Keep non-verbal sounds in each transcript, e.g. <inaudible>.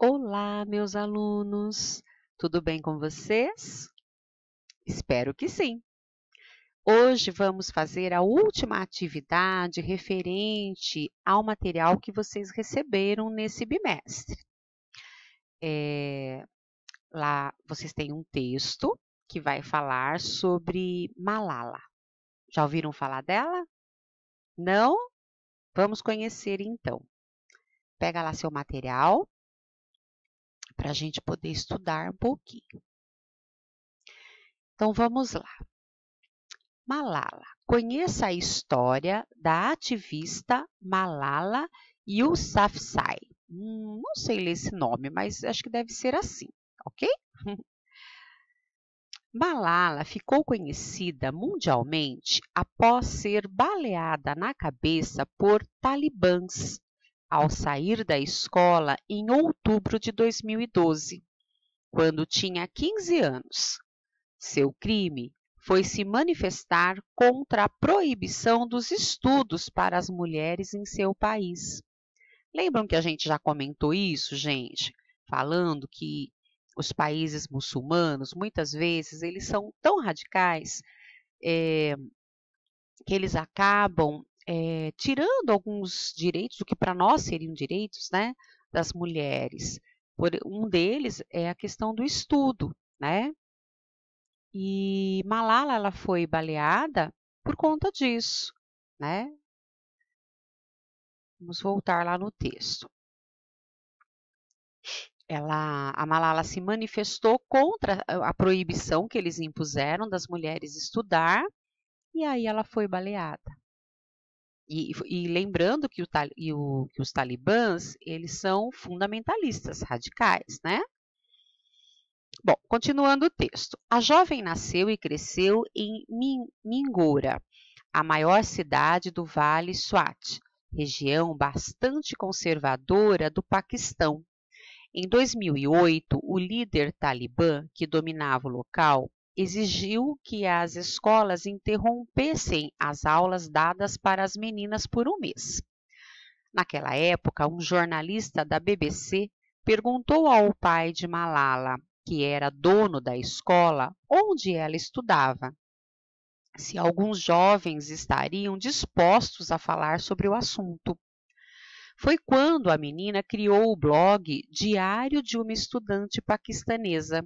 Olá, meus alunos! Tudo bem com vocês? Espero que sim! Hoje vamos fazer a última atividade referente ao material que vocês receberam nesse bimestre. É, lá vocês têm um texto que vai falar sobre Malala. Já ouviram falar dela? Não? Vamos conhecer então. Pega lá seu material para a gente poder estudar um pouquinho. Então vamos lá. Malala. Conheça a história da ativista Malala Yousafzai. Hum, não sei ler esse nome, mas acho que deve ser assim, ok? <laughs> Malala ficou conhecida mundialmente após ser baleada na cabeça por talibãs ao sair da escola em outubro de 2012, quando tinha 15 anos. Seu crime foi se manifestar contra a proibição dos estudos para as mulheres em seu país. Lembram que a gente já comentou isso, gente, falando que os países muçulmanos, muitas vezes, eles são tão radicais é, que eles acabam é, tirando alguns direitos, o que para nós seriam direitos, né, das mulheres. um deles é a questão do estudo, né? E Malala ela foi baleada por conta disso, né? Vamos voltar lá no texto. Ela, a Malala se manifestou contra a proibição que eles impuseram das mulheres estudar e aí ela foi baleada. E, e, lembrando que, o, e o, que os talibãs, eles são fundamentalistas radicais, né? Bom, continuando o texto. A jovem nasceu e cresceu em Mingora, a maior cidade do Vale Swat, região bastante conservadora do Paquistão. Em 2008, o líder talibã, que dominava o local, exigiu que as escolas interrompessem as aulas dadas para as meninas por um mês. Naquela época, um jornalista da BBC perguntou ao pai de Malala, que era dono da escola onde ela estudava, se alguns jovens estariam dispostos a falar sobre o assunto. Foi quando a menina criou o blog Diário de uma Estudante Paquistanesa,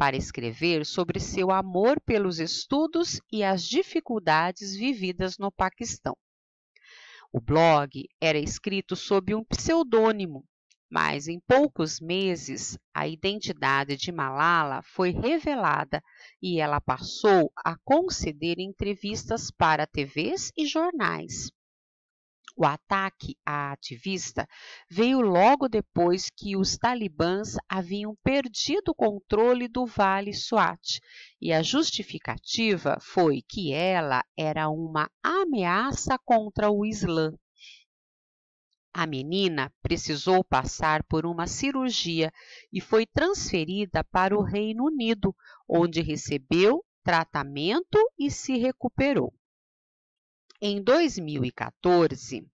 para escrever sobre seu amor pelos estudos e as dificuldades vividas no Paquistão. O blog era escrito sob um pseudônimo, mas em poucos meses a identidade de Malala foi revelada e ela passou a conceder entrevistas para TVs e jornais. O ataque à ativista veio logo depois que os talibãs haviam perdido o controle do Vale Swat e a justificativa foi que ela era uma ameaça contra o Islã. A menina precisou passar por uma cirurgia e foi transferida para o Reino Unido, onde recebeu tratamento e se recuperou. Em 2014,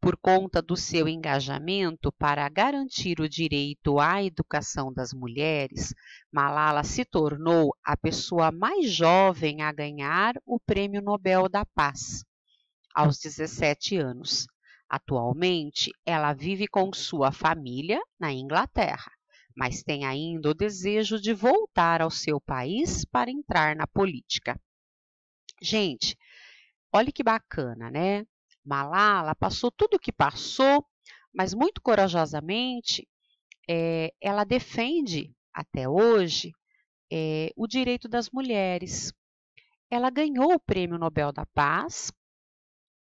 por conta do seu engajamento para garantir o direito à educação das mulheres, Malala se tornou a pessoa mais jovem a ganhar o Prêmio Nobel da Paz, aos 17 anos. Atualmente, ela vive com sua família na Inglaterra, mas tem ainda o desejo de voltar ao seu país para entrar na política. Gente, Olha que bacana, né? Malala passou tudo o que passou, mas muito corajosamente é, ela defende até hoje é, o direito das mulheres. Ela ganhou o Prêmio Nobel da Paz.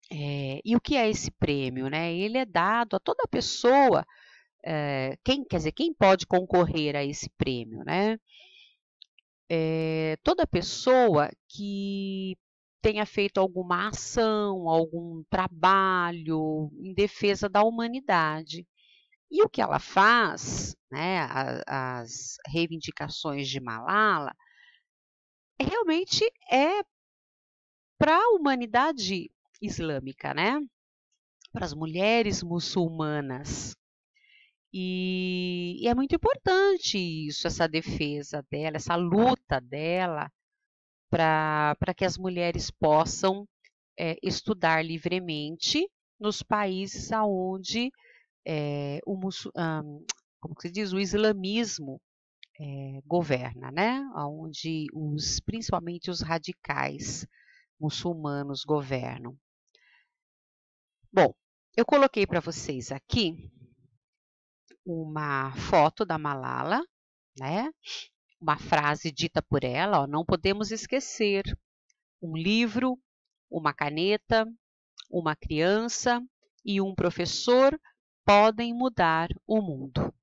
É, e o que é esse prêmio? Né? Ele é dado a toda pessoa, quem quer dizer, quem pode concorrer a esse prêmio, né? toda pessoa que tenha feito alguma ação, algum trabalho em defesa da humanidade. E o que ela faz, né, as reivindicações de Malala, realmente é para a humanidade islâmica, né? Para as mulheres muçulmanas. E, e, é muito importante isso, essa defesa dela, essa luta dela para que as mulheres possam é, estudar livremente nos países onde é, eh, o, um, como se diz, o islamismo é, governa, né? Onde os, principalmente os radicais muçulmanos governam. Bom, eu coloquei para vocês aqui uma foto da Malala, né? uma frase dita por ela, ó, não podemos esquecer. Um livro, uma caneta, uma criança e um professor podem mudar o mundo.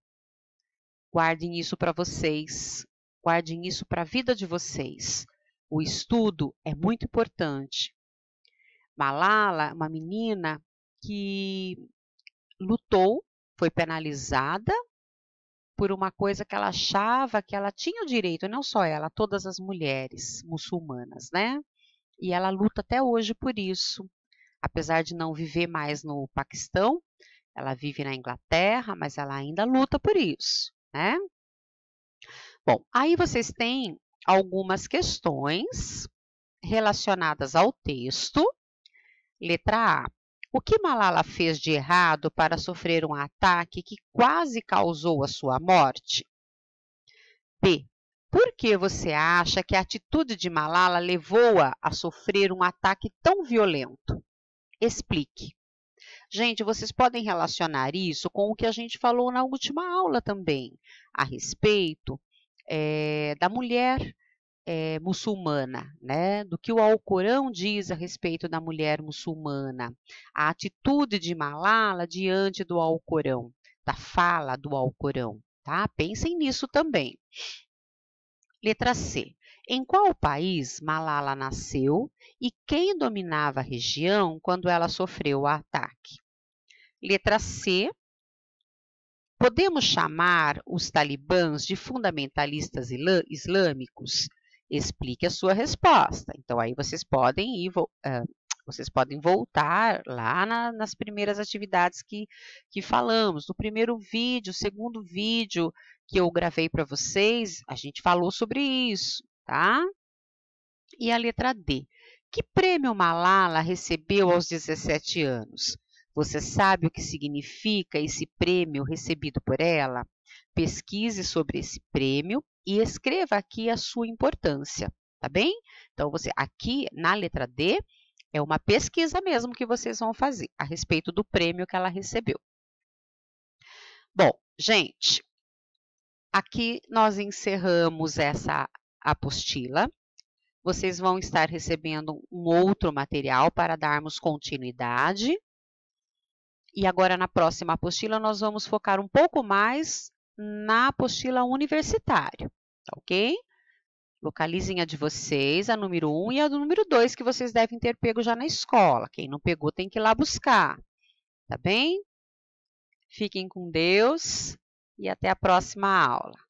Guardem isso para vocês, guardem isso para a vida de vocês. O estudo é muito importante. Malala, uma menina que lutou, foi penalizada por uma coisa que ela achava que ela tinha o direito, não só ela, todas as mulheres muçulmanas, né? E ela luta até hoje por isso. Apesar de não viver mais no Paquistão, ela vive na Inglaterra, mas ela ainda luta por isso, né? Bom, aí vocês têm algumas questões relacionadas ao texto. Letra A. O que Malala fez de errado para sofrer um ataque que quase causou a sua morte? B. Por que você acha que a atitude de Malala levou-a a sofrer um ataque tão violento? Explique. Gente, vocês podem relacionar isso com o que a gente falou na última aula também, a respeito é, da mulher é, muçulmana, né? Do que o Alcorão diz a respeito da mulher muçulmana, a atitude de Malala diante do Alcorão, da fala do Alcorão, tá? Pensem nisso também. Letra C. Em qual país Malala nasceu e quem dominava a região quando ela sofreu o ataque? Letra C. Podemos chamar os talibãs de fundamentalistas islâmicos? explique a sua resposta. Então, aí vocês podem ir, eh, vocês podem voltar lá na, nas primeiras atividades que, que falamos, no primeiro vídeo, segundo vídeo que eu gravei para vocês, a gente falou sobre isso, tá? E a letra D. Que prêmio Malala recebeu aos 17 anos? Você sabe o que significa esse prêmio recebido por ela? Pesquise sobre esse prêmio e escreva aqui a sua importância, tá bem? Então, você aqui na letra D é uma pesquisa mesmo que vocês vão fazer a respeito do prêmio que ela recebeu. Bom, gente, aqui nós encerramos essa apostila. Vocês vão estar recebendo um outro material para darmos continuidade. E agora, na próxima apostila, nós vamos focar um pouco mais na apostila universitário, tá ok? Localizem a de vocês, a número 1 um, e a do número 2, que vocês devem ter pego já na escola. Quem não pegou tem que ir lá buscar, tá bem? Fiquem com Deus e até a próxima aula.